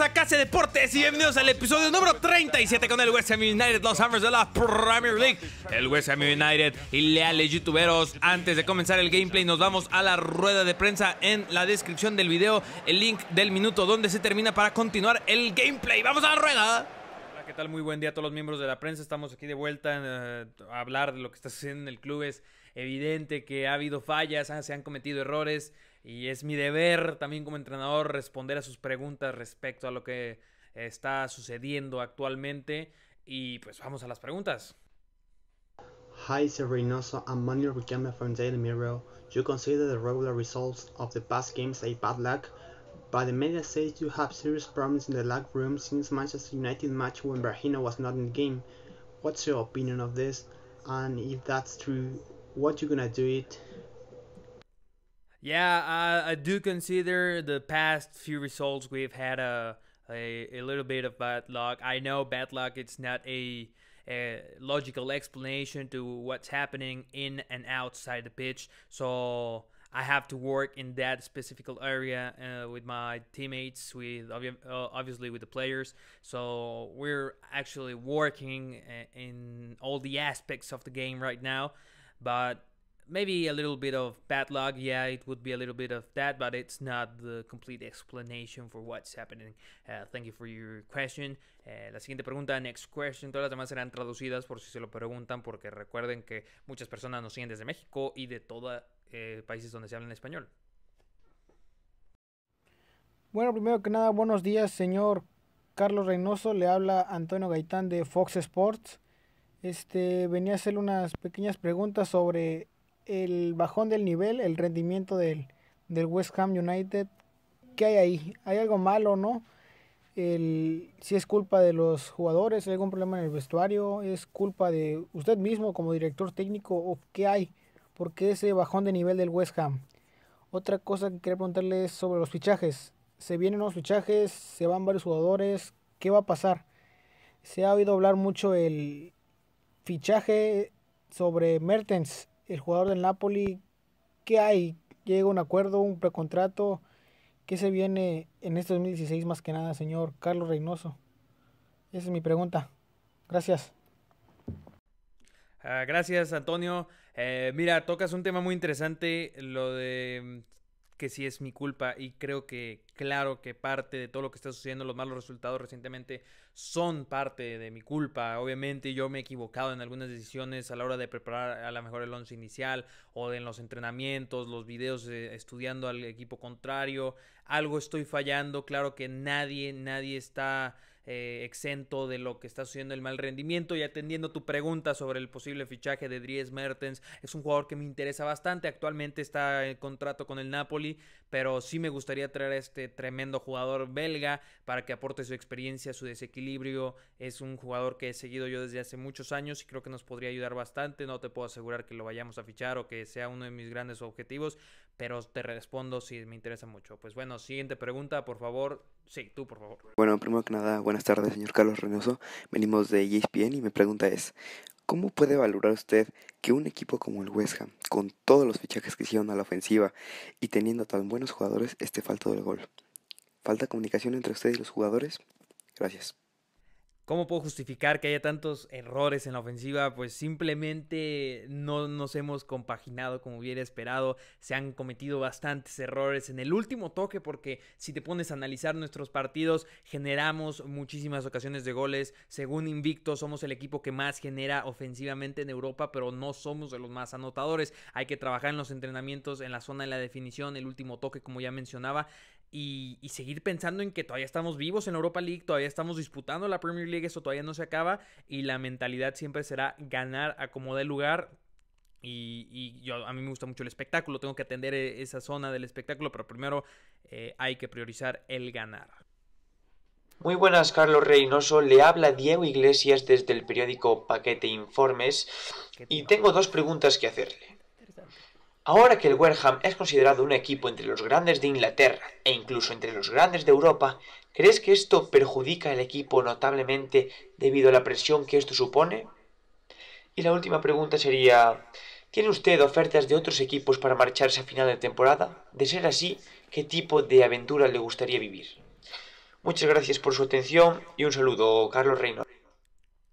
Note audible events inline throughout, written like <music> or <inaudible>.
a Casa Deportes y bienvenidos al episodio número 37 con el West Ham United, los Hammers de la Premier League. El West Ham United y leales youtuberos, antes de comenzar el gameplay nos vamos a la rueda de prensa en la descripción del video, el link del minuto donde se termina para continuar el gameplay. ¡Vamos a la rueda! ¿qué tal? Muy buen día a todos los miembros de la prensa. Estamos aquí de vuelta eh, a hablar de lo que está sucediendo en el club. Es evidente que ha habido fallas, ah, se han cometido errores y es mi deber también como entrenador responder a sus preguntas respecto a lo que está sucediendo actualmente. Y pues vamos a las preguntas. Hi, Reynoso. I'm Manuel Riquelme from Daily Mirror. You consider the regular results of the past games a bad luck, but the media says you have serious problems in the locker room since Manchester United match when Brahino was not in the game. What's your opinion of this? And if that's true, what you gonna do it Yeah, I, I do consider the past few results we've had a, uh, a, a little bit of bad luck. I know bad luck. It's not a, a logical explanation to what's happening in and outside the pitch. So I have to work in that specific area uh, with my teammates, with uh, obviously with the players. So we're actually working uh, in all the aspects of the game right now. But maybe a little bit of bad luck. Yeah, it would be a little bit of that, but it's not the complete explanation for what's happening. Uh, thank you for your question. Uh, la siguiente pregunta, next question. Todas las demás serán traducidas por si se lo preguntan, porque recuerden que muchas personas nos siguen desde México y de todos eh, países donde se habla en español. Bueno, primero que nada, buenos días, señor Carlos Reynoso. Le habla Antonio Gaitán de Fox Sports. Este, venía a hacerle unas pequeñas preguntas sobre el bajón del nivel, el rendimiento del, del West Ham United. ¿Qué hay ahí? ¿Hay algo malo no? si es culpa de los jugadores, hay algún problema en el vestuario, es culpa de usted mismo como director técnico o qué hay, ¿por qué ese bajón de nivel del West Ham. Otra cosa que quería preguntarle es sobre los fichajes. Se vienen unos fichajes, se van varios jugadores, ¿qué va a pasar? Se ha oído hablar mucho el fichaje sobre Mertens, el jugador del Napoli, ¿qué hay? ¿Llega un acuerdo, un precontrato? ¿Qué se viene en este 2016 más que nada, señor Carlos Reynoso? Esa es mi pregunta. Gracias. Ah, gracias, Antonio. Eh, mira, tocas un tema muy interesante, lo de mm, que sí es mi culpa y creo que claro que parte de todo lo que está sucediendo, los malos resultados recientemente son parte de mi culpa. Obviamente yo me he equivocado en algunas decisiones a la hora de preparar a la mejor el once inicial o en los entrenamientos, los videos eh, estudiando al equipo contrario. Algo estoy fallando, claro que nadie, nadie está eh, exento de lo que está sucediendo el mal rendimiento. Y atendiendo tu pregunta sobre el posible fichaje de Dries Mertens, es un jugador que me interesa bastante. Actualmente está en contrato con el Napoli, pero sí me gustaría traer a este tremendo jugador belga para que aporte su experiencia, su desequilibrio. Es un jugador que he seguido yo desde hace muchos años y creo que nos podría ayudar bastante. No te puedo asegurar que lo vayamos a fichar o que sea uno de mis grandes objetivos, pero te respondo si me interesa mucho. Pues bueno, siguiente pregunta, por favor. Sí, tú, por favor. Bueno, primero que nada, buenas tardes, señor Carlos Reynoso. Venimos de ESPN y mi pregunta es, ¿cómo puede valorar usted que un equipo como el West Ham, con todos los fichajes que hicieron a la ofensiva y teniendo tan buenos jugadores, esté falto del gol? ¿Falta comunicación entre usted y los jugadores? Gracias. ¿Cómo puedo justificar que haya tantos errores en la ofensiva? Pues simplemente no nos hemos compaginado como hubiera esperado. Se han cometido bastantes errores en el último toque porque si te pones a analizar nuestros partidos, generamos muchísimas ocasiones de goles. Según Invicto, somos el equipo que más genera ofensivamente en Europa, pero no somos de los más anotadores. Hay que trabajar en los entrenamientos, en la zona de la definición, el último toque, como ya mencionaba y, seguir pensando en que todavía estamos vivos en Europa League, todavía estamos disputando la Premier League, eso todavía no se acaba y la mentalidad siempre será ganar a como lugar. Y, yo, a mí me gusta mucho el espectáculo, tengo que atender e, esa zona del espectáculo, pero primero eh, hay que priorizar el ganar. Muy buenas, Carlos Reynoso. Le habla Diego Iglesias desde el periódico Paquete Informes y tengo dos preguntas que hacerle. Ahora que el Wareham es considerado un equipo entre los grandes de Inglaterra e incluso entre los grandes de Europa, ¿crees que esto perjudica al equipo notablemente debido a la presión que esto supone? Y la última pregunta sería, ¿tiene usted ofertas de otros equipos para marcharse a final de temporada? De ser así, ¿qué tipo de aventura le gustaría vivir? Muchas gracias por su atención y un saludo, Carlos Reynolds.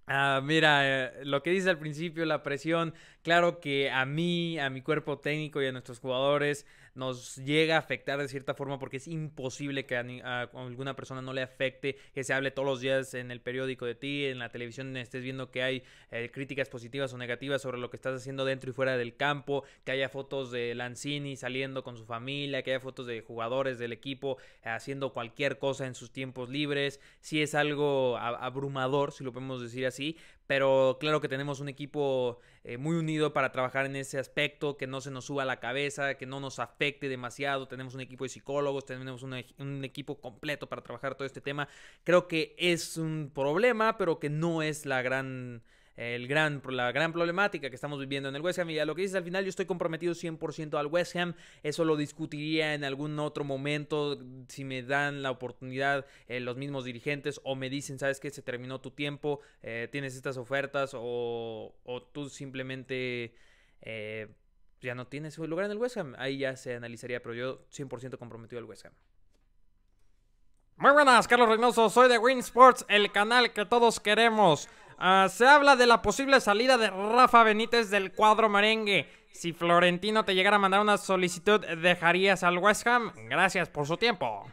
Ah, mira, eh, lo que dice al principio, la presión, claro que a mí, a mi cuerpo técnico y a nuestros jugadores, nos llega a afectar de cierta forma porque es imposible que a, alguna persona no le afecte, que se hable todos los días en el periódico de ti, en la televisión estés viendo que hay eh, críticas positivas o negativas sobre lo que estás haciendo dentro y fuera del campo, que haya fotos de Lanzini saliendo con su familia, que haya fotos de jugadores del equipo haciendo cualquier cosa en sus tiempos libres, si es algo abrumador, si lo podemos decir así, pero claro que tenemos un equipo eh, muy unido para trabajar en ese aspecto, que no se nos suba la cabeza, que no nos afecte demasiado, tenemos un equipo de psicólogos, tenemos un, un equipo completo para trabajar todo este tema. Creo que es un problema, pero que no es la gran la gran problemática que estamos viviendo en el West Ham. Y a lo que dices al final, yo estoy comprometido 100% al West Ham. Eso lo discutiría en algún otro momento si me dan la oportunidad eh, los mismos dirigentes o me dicen, sabes que se terminó tu tiempo, eh, tienes estas ofertas o, o tú simplemente... Eh, ya no tienes lugar en el West Ham. Ahí ya se analizaría, pero yo 100% comprometido al West Ham. Muy buenas, Carlos Reynoso, soy de Win Sports, el canal que todos queremos. Ah, se habla de la posible salida de Rafa Benítez del cuadro merengue. Si Florentino te llegara a mandar una solicitud, ¿dejarías al West Ham? Gracias por su tiempo.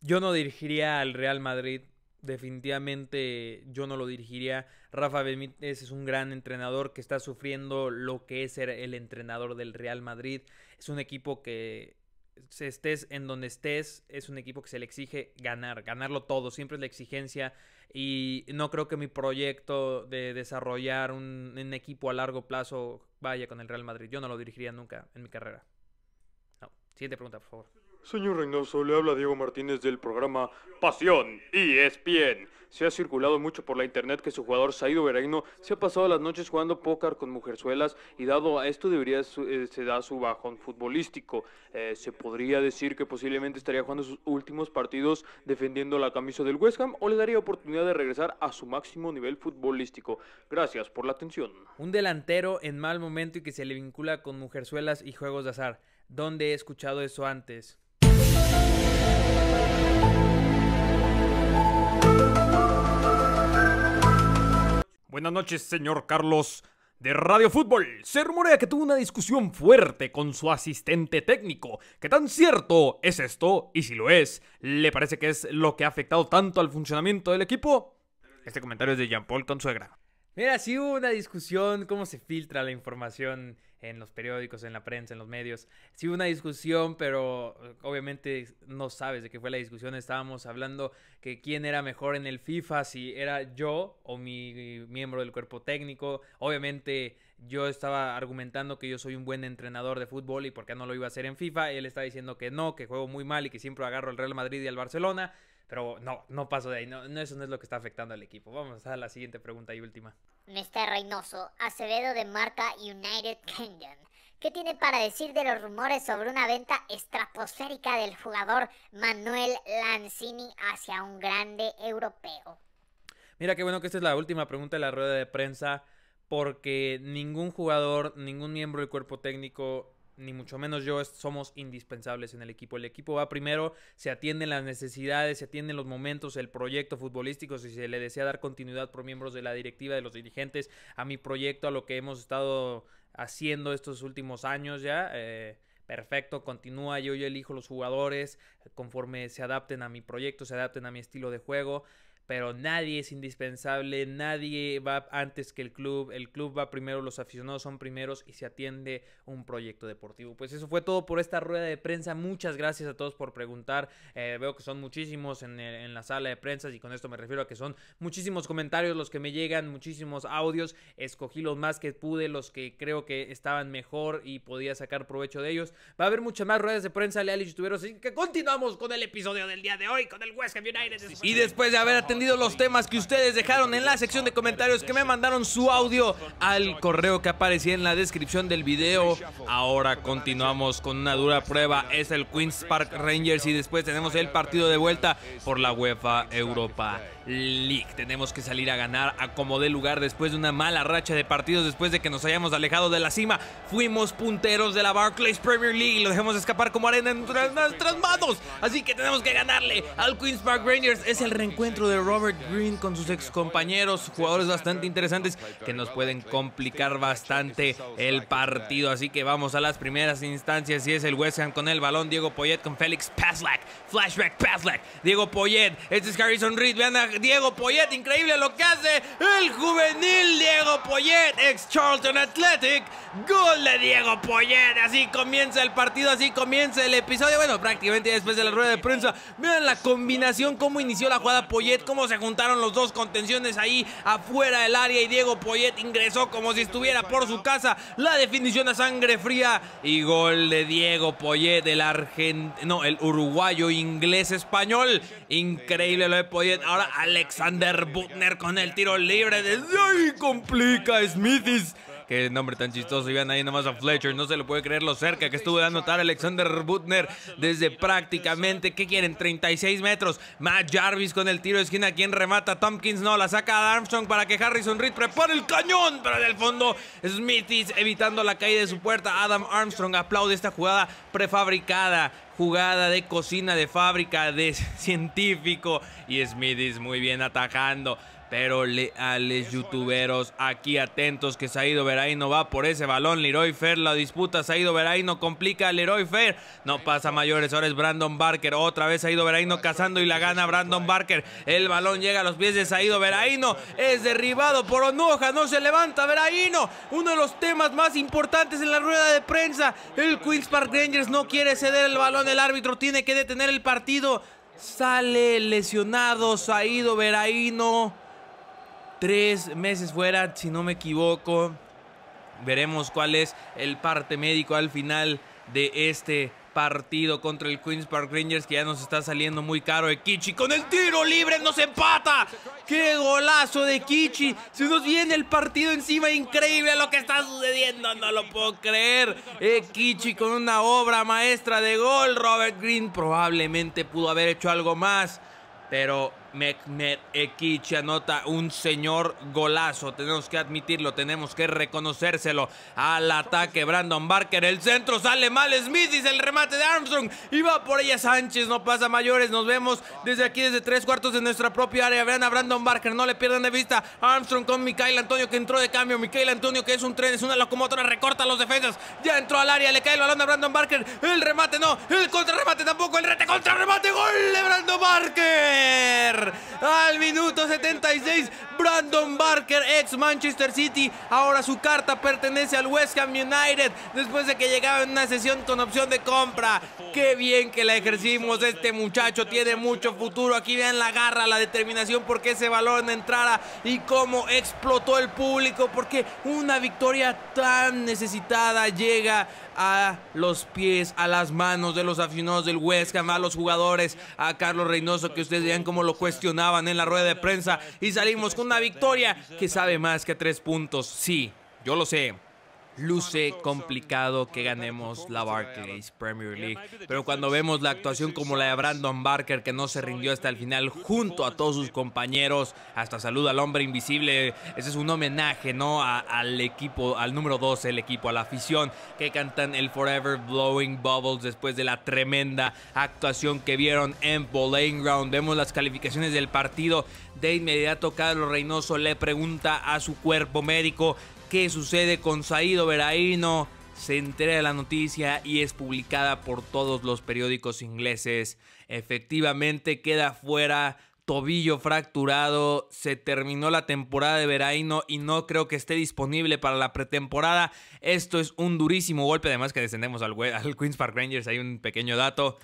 yo no dirigiría al Real Madrid. Definitivamente yo no lo dirigiría. Rafa Benítez es un gran entrenador que está sufriendo lo que es ser el entrenador del Real Madrid. Es un equipo que estés en donde estés, es un equipo que se le exige ganar, ganarlo todo, siempre es la exigencia y no creo que mi proyecto de desarrollar un, equipo a largo plazo vaya con el Real Madrid, yo no lo dirigiría nunca en mi carrera. siguiente pregunta, por favor. Señor Reynoso, le habla Diego Martínez del programa Pasión y bien. Se ha circulado mucho por la internet que su jugador Saido Bereino se ha pasado las noches jugando póker con mujerzuelas y dado a esto debería eh, se da su bajón futbolístico. Eh, se podría decir que posiblemente estaría jugando sus últimos partidos defendiendo la camisa del West Ham o le daría oportunidad de regresar a su máximo nivel futbolístico. Gracias por la atención. Un delantero en mal momento y que se le vincula con mujerzuelas y juegos de azar. ¿Dónde he escuchado eso antes? Buenas noches, señor Carlos de Radio Fútbol. Se rumorea que tuvo una discusión fuerte con su asistente técnico. ¿Qué tan cierto es esto? Y si lo es, ¿le parece que es lo que ha afectado tanto al funcionamiento del equipo? Este comentario es de Jean-Paul Consuegra. Mira, sí hubo una discusión, cómo se filtra la información en los periódicos, en la prensa, en los medios. Sí hubo una discusión, pero eh, obviamente no sabes de qué fue la discusión. Estábamos hablando que quién era mejor en el FIFA, si era yo o mi miembro del cuerpo técnico. Obviamente yo estaba argumentando que yo soy un buen entrenador de fútbol y por qué no lo iba a hacer en FIFA. Él estaba diciendo que no, que juego muy mal y que siempre agarro al Real Madrid y al Barcelona. Pero no, no paso de ahí. No, eso no es lo que está afectando al equipo. Vamos a la siguiente pregunta y última. Mr. Reynoso, Acevedo de marca United Kingdom. ¿Qué tiene para decir de los rumores sobre una venta estratosférica del jugador Manuel Lanzini hacia un grande europeo? Mira qué bueno que esta es la última pregunta de la rueda de prensa porque ningún jugador, ningún miembro del cuerpo técnico ni mucho menos yo, somos indispensables en el equipo. El equipo va primero, se atienden las necesidades, se atienden los momentos, el proyecto futbolístico, si se le desea dar continuidad por miembros de la directiva, de los dirigentes, a mi proyecto, a lo que hemos estado haciendo estos últimos años ya. Eh, perfecto, continúa, yo, yo elijo los jugadores conforme se adapten a mi proyecto, se adapten a mi estilo de juego pero nadie es indispensable, nadie va antes que el club, el club va primero, los aficionados son primeros y se atiende un proyecto deportivo. Pues eso fue todo por esta rueda de prensa, muchas gracias a todos por preguntar, eh, veo que son muchísimos en, eh, en la sala de prensa y con esto me refiero a que son muchísimos comentarios los que me llegan, muchísimos audios, escogí los más que pude, los que creo que estaban mejor y podía sacar provecho de ellos. Va a haber muchas más ruedas de prensa, leales youtuberos, así que continuamos con el episodio del día de hoy, con el West Ham United. Y después de haber los temas que ustedes dejaron en la sección de comentarios que me mandaron su audio al correo que aparecía en la descripción del video. Ahora continuamos con una dura prueba. Es el Queen's Park Rangers y después tenemos el partido de vuelta por la UEFA Europa League. Tenemos que salir a ganar a como de lugar después de una mala racha de partidos, después de que nos hayamos alejado de la cima. Fuimos punteros de la Barclays Premier League y lo dejamos escapar como arena en nuestras manos. Así que tenemos que ganarle al Queen's Park Rangers. Es el reencuentro de Robert Green con sus ex compañeros jugadores bastante interesantes que nos pueden complicar bastante el partido. Así que vamos a las primeras instancias y es el West Ham con el balón. Diego Poyet con Félix Paslak. Flashback Paslak. Diego Poyet. Este es Harrison Reed. Vean a Diego Poyet. Increíble lo que hace el juvenil Diego Poyet. Ex Charlton Athletic. Gol de Diego Poyet. Así comienza el partido. Así comienza el episodio. Bueno, prácticamente después de la rueda de prensa. Vean la combinación. Cómo inició la jugada Poyet se juntaron los dos contenciones ahí afuera del área y Diego Poyet ingresó como si estuviera por su casa. La definición a sangre fría y gol de Diego Poyet, el argentino, no, el uruguayo, inglés, español. Increíble lo de Poyet. Ahora Alexander Butner con el tiro libre. de complica Smithis. Qué nombre tan chistoso. Y vean ahí nomás a Fletcher. No se lo puede creer lo cerca que estuvo de anotar Alexander Butner desde prácticamente, ¿qué quieren? 36 metros. Matt Jarvis con el tiro de esquina. ¿Quién remata? Tompkins no. La saca a Armstrong para que Harrison Reed prepare el cañón. Pero en el fondo, Smithies evitando la caída de su puerta. Adam Armstrong aplaude esta jugada prefabricada jugada de cocina de fábrica de <laughs> científico y Smith muy bien atajando pero leales youtuberos, aquí atentos que Saido Veraino va por ese balón. Leroy Fer la disputa. Saido Veraino complica a Leroy Fer. No pasa mayores. Ahora es Brandon Barker. Otra vez Saido Veraino cazando y la gana Brandon Barker. El balón llega a los pies de Saido Veraino. Es derribado por Onoja. No se levanta Veraino. Uno de los temas más importantes en la rueda de prensa. El Queen's Park Rangers no quiere ceder el balón. El árbitro tiene que detener el partido. Sale lesionado Saido Veraino tres meses fuera, si no me equivoco. Veremos cuál es el parte médico al final de este partido contra el Queens Park Rangers que ya nos está saliendo muy caro de Kichi. Con el tiro libre nos empata. ¡Qué golazo de Kichi! Se nos viene el partido encima. Increíble lo que está sucediendo. No lo puedo creer. Eh, Kichi con una obra maestra de gol. Robert Green probablemente pudo haber hecho algo más. Pero Mehmet Ekich anota un señor golazo. Tenemos que admitirlo, tenemos que reconocérselo. Al ataque, Brandon Barker. El centro sale mal. Smith el remate de Armstrong. Y va por ella Sánchez. No pasa mayores. Nos vemos desde aquí, desde tres cuartos de nuestra propia área. Vean a Brandon Barker. No le pierdan de vista. Armstrong con Mikael Antonio que entró de cambio. Mikael Antonio que es un tren, es una locomotora. Recorta los defensas. Ya entró al área. Le cae el balón a Brandon Barker. El remate no. El contrarremate tampoco. El rete contrarremate. Gol de Brandon Barker. Al minuto 76, Brandon Barker, ex Manchester City. Ahora su carta pertenece al West Ham United después de que llegaba en una sesión con opción de compra. Qué bien que la ejercimos. Este muchacho tiene mucho futuro. Aquí vean la garra, la determinación, porque ese ese balón entrara y cómo explotó el público. Porque una victoria tan necesitada llega a los pies, a las manos de los aficionados del West a los jugadores, a Carlos Reynoso, que ustedes vean cómo lo cuestionaban en la rueda de prensa. Y salimos con una victoria que sabe más que tres puntos. Sí, yo lo sé luce complicado que ganemos la Barclays Premier League. Pero cuando vemos la actuación como la de Brandon Barker, que no se rindió hasta el final, junto a todos sus compañeros, hasta saluda al hombre invisible, ese es un homenaje ¿no? al equipo, al número 12, el equipo, a la afición que cantan el Forever Blowing Bubbles después de la tremenda actuación que vieron en Bowling Ground. Vemos las calificaciones del partido. De inmediato, Carlos Reynoso le pregunta a su cuerpo médico qué sucede con Saído Veraino. Se entera de la noticia y es publicada por todos los periódicos ingleses. Efectivamente queda fuera, tobillo fracturado, se terminó la temporada de Veraino y no creo que esté disponible para la pretemporada. Esto es un durísimo golpe, además que descendemos al Queens Park Rangers, hay un pequeño dato.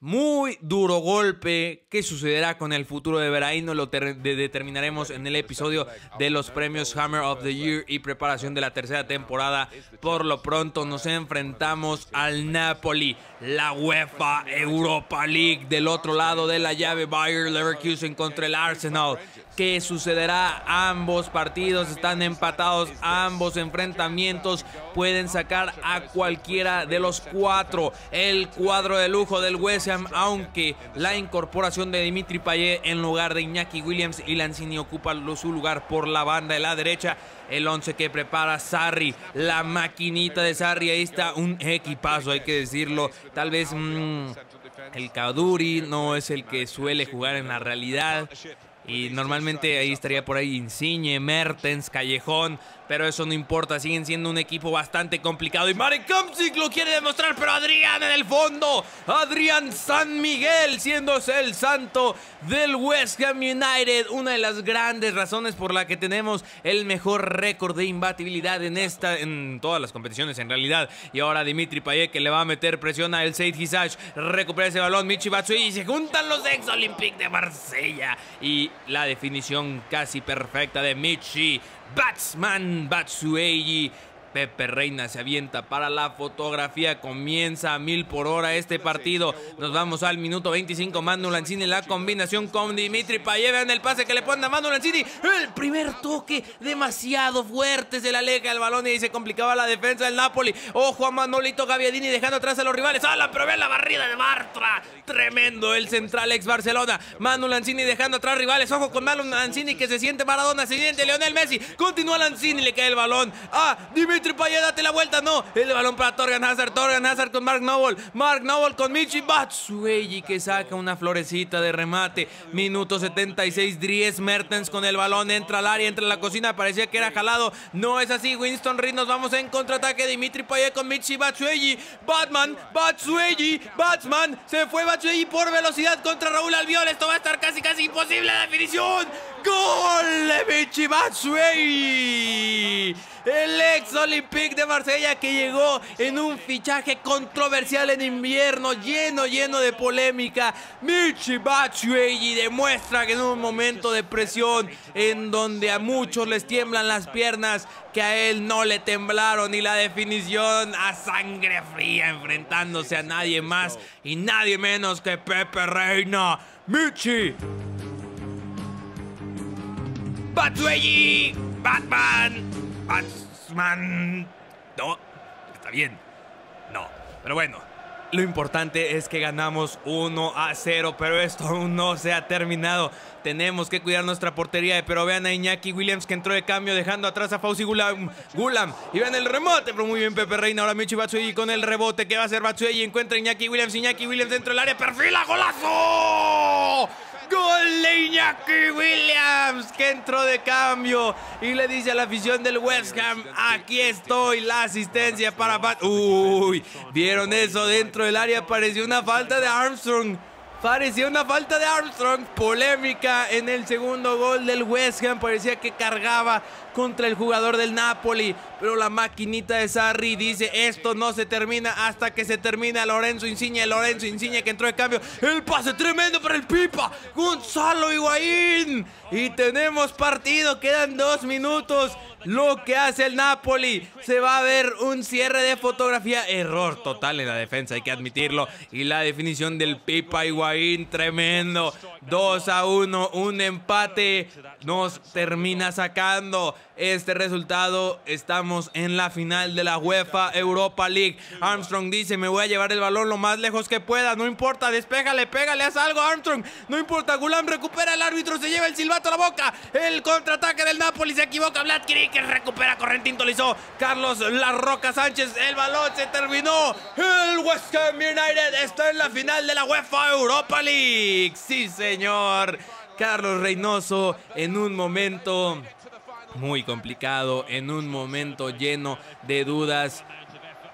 Muy duro golpe. ¿Qué sucederá con el futuro de Veraino? Lo determinaremos en el episodio de los premios Hammer of the Year y preparación de la tercera temporada. Por lo pronto nos enfrentamos al Napoli, la UEFA Europa League. Del otro lado de la llave, Bayer Leverkusen contra el Arsenal qué sucederá. Ambos partidos están empatados, ambos enfrentamientos pueden sacar a cualquiera de los cuatro. El cuadro de lujo del West Ham, aunque la incorporación de Dimitri Payet en lugar de Iñaki Williams y Lanzini ocupa su lugar por la banda de la derecha. El once que prepara Sarri, la maquinita de Sarri, ahí está un equipazo, hay que decirlo. Tal vez mm, el Kaduri no es el que suele jugar en la realidad. Y normalmente ahí estaría por ahí Insigne, Mertens, Callejón, pero eso no importa, siguen siendo un equipo bastante complicado. Y Marek Kamsik lo quiere demostrar, pero Adrián en el fondo. Adrián San Miguel siendo el santo del West Ham United. Una de las grandes razones por la que tenemos el mejor récord de imbatibilidad en esta, en todas las competiciones en realidad. Y ahora Dimitri Payet que le va a meter presión a el Seid Hisach. Recupera ese balón Michi Batsui y se juntan los ex olympic de Marsella. Y la definición casi perfecta de Michi Batsman Batsueyi Pepe Reina se avienta para la fotografía. Comienza a mil por hora este partido. Nos vamos al minuto 25. Manu Lanzini, la combinación con Dimitri Payet. Vean el pase que le ponen a Manu Lanzini. El primer toque demasiado fuerte. Se le aleja el balón y se complicaba la defensa del Napoli. Ojo a Manolito Gaviadini dejando atrás a los rivales. Ah, Pero vean la barrida de Martra. Tremendo el central ex Barcelona. Manu Lanzini dejando atrás rivales. Ojo con Manu Lanzini que se siente Maradona. Se siente Leonel Messi. Continúa Lanzini. Le cae el balón a Dimitri Dimitri Payet, date la vuelta, no. El balón para Torgan Hazard, Torgan Hazard con Mark Noble. Mark Noble con Michi Batsuegi que saca una florecita de remate. Minuto 76, Dries Mertens con el balón, entra al área, entra a la cocina, parecía que era jalado. No es así, Winston Reed, nos vamos en contraataque. Dimitri Payet con Michi Batsuegi, Batman, Batsuegi, Batman, se fue Batsuegi por velocidad contra Raúl Albiol. Esto va a estar casi, casi imposible la definición. ¡Gol de El ex Olympique de Marsella que llegó en un fichaje controversial en invierno, lleno, lleno de polémica. Michi y demuestra que en un momento de presión, en donde a muchos les tiemblan las piernas, que a él no le temblaron y la definición a sangre fría, enfrentándose a nadie más y nadie menos que Pepe Reina. Michi Batsueyi, Batman, Batman. No, está bien. No, pero bueno. Lo importante es que ganamos 1 a 0, pero esto aún no se ha terminado. Tenemos que cuidar nuestra portería, pero vean a Iñaki Williams que entró de cambio dejando atrás a Fauci Gulam. Y vean el remote, pero muy bien Pepe Reina. Ahora Michi Batsuegi con el rebote. ¿Qué va a hacer Batsuegi? Encuentra a Iñaki Williams. Iñaki Williams dentro del área. Perfila, golazo. Gol de Iñaki Williams que entró de cambio y le dice a la afición del West Ham, aquí estoy, la asistencia para... Uy, vieron eso dentro del área, pareció una falta de Armstrong. Parecía una falta de Armstrong, polémica en el segundo gol del West Ham, parecía que cargaba contra el jugador del Napoli, pero la maquinita de Sarri dice, esto no se termina hasta que se termina Lorenzo Insigne, Lorenzo Insigne que entró de cambio, el pase tremendo para el Pipa, Gonzalo Higuaín, y tenemos partido, quedan dos minutos, lo que hace el Napoli. Se va a ver un cierre de fotografía. Error total en la defensa, hay que admitirlo. Y la definición del Pipa Higuaín, tremendo. 2 a 1, un empate nos termina sacando este resultado. Estamos en la final de la UEFA Europa League. Armstrong dice, me voy a llevar el balón lo más lejos que pueda. No importa, despejale, pégale, haz algo Armstrong. No importa, Gulam recupera el árbitro, se lleva el silbato a la boca. El contraataque del Napoli se equivoca, Black que recupera corriente intolizó Carlos La Roca Sánchez. El balón se terminó. El West Ham United está en la final de la UEFA Europa League. Sí, señor. Carlos Reynoso en un momento muy complicado, en un momento lleno de dudas.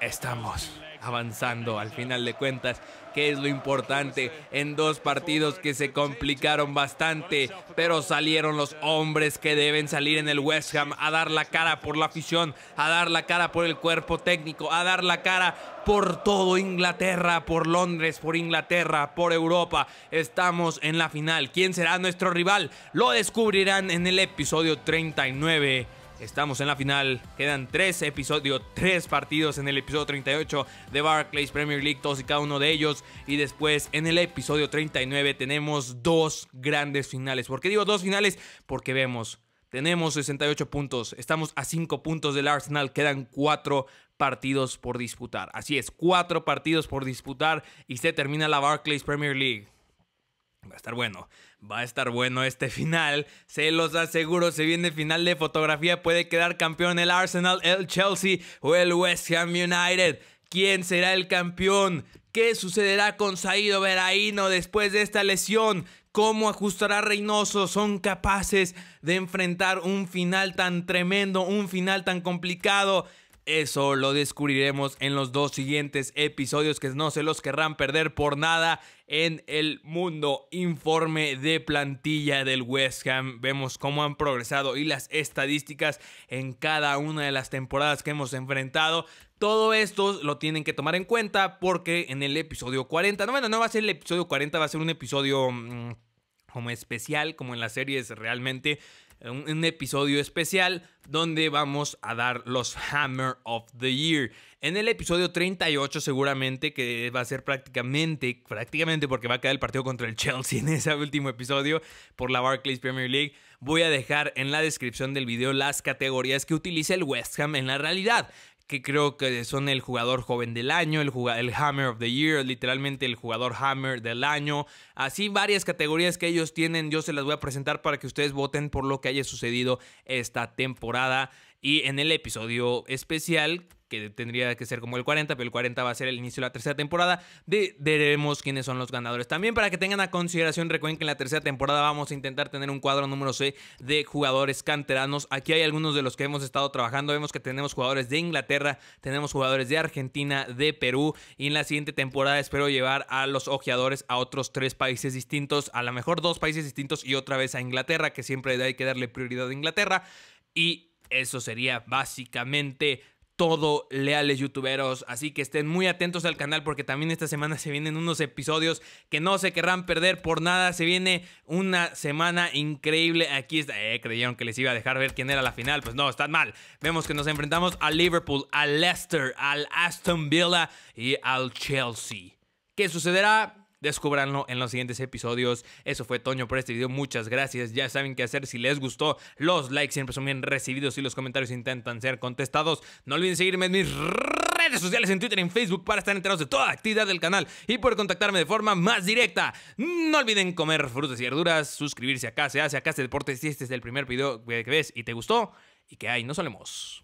Estamos avanzando al final de cuentas, que es lo importante en dos partidos que se complicaron bastante, pero salieron los hombres que deben salir en el West Ham a dar la cara por la afición, a dar la cara por el cuerpo técnico, a dar la cara por todo Inglaterra, por Londres, por Inglaterra, por Europa. Estamos en la final. ¿Quién será nuestro rival? Lo descubrirán en el episodio 39 Estamos en la final. Quedan tres episodios, tres partidos en el episodio 38 de Barclays Premier League, todos y cada uno de ellos. Y después en el episodio 39 tenemos dos grandes finales. ¿Por qué digo dos finales? Porque vemos, tenemos 68 puntos, estamos a cinco puntos del Arsenal, quedan cuatro partidos por disputar. Así es, cuatro partidos por disputar y se termina la Barclays Premier League. Va a estar bueno. Va a estar bueno este final, se los aseguro, se viene final de fotografía, puede quedar campeón el Arsenal, el Chelsea o el West Ham United. ¿Quién será el campeón? ¿Qué sucederá con Saído Veraino después de esta lesión? ¿Cómo ajustará Reynoso? ¿Son capaces de enfrentar un final tan tremendo, un final tan complicado? Eso lo descubriremos en los dos siguientes episodios que no se los querrán perder por nada en el mundo informe de plantilla del West Ham. Vemos cómo han progresado y las estadísticas en cada una de las temporadas que hemos enfrentado. Todo esto lo tienen que tomar en cuenta porque en el episodio 40, no, bueno, no va a ser el episodio 40, va a ser un episodio... Mm, como especial, como en las series realmente, un, episodio especial donde vamos a dar los Hammer of the Year. En el episodio 38 seguramente que va a ser prácticamente, prácticamente porque va a quedar el partido contra el Chelsea en ese último episodio por la Barclays Premier League. Voy a dejar en la descripción del video las categorías que utiliza el West Ham en la realidad que creo que son el jugador joven del año, el, el Hammer of the Year, literalmente el jugador Hammer del año. Así varias categorías que ellos tienen, yo se las voy a presentar para que ustedes voten por lo que haya sucedido esta temporada. Y en el episodio especial, que tendría que ser como el 40, pero el 40 va a ser el inicio de la tercera temporada, veremos quiénes son los ganadores. También para que tengan a consideración, recuerden que en la tercera temporada vamos a intentar tener un cuadro número C de jugadores canteranos. Aquí hay algunos de los que hemos estado trabajando. Vemos que tenemos jugadores de Inglaterra, tenemos jugadores de Argentina, de Perú. Y en la siguiente temporada espero llevar a los ojeadores a otros tres países distintos, a lo mejor dos países distintos y otra vez a Inglaterra, que siempre hay que darle prioridad a Inglaterra. Y eso sería básicamente todo, leales youtuberos. Así que estén muy atentos al canal porque también esta semana se vienen unos episodios que no se querrán perder por nada. Se viene una semana increíble. Aquí está. Eh, creyeron que les iba a dejar ver quién era la final. Pues no, están mal. Vemos que nos enfrentamos a Liverpool, al Leicester, al Aston Villa y al Chelsea. ¿Qué sucederá? Descúbranlo en los siguientes episodios. Eso fue Toño por este video. Muchas gracias. Ya saben qué hacer. Si les gustó, los likes siempre son bien recibidos y los comentarios intentan ser contestados. No olviden seguirme en mis redes sociales, en Twitter, y en Facebook, para estar enterados de toda actividad del canal y poder contactarme de forma más directa. No olviden comer frutas y verduras, suscribirse acá, se hace acá, se este deporte si este es el primer video que ves y te gustó y que ahí nos solemos.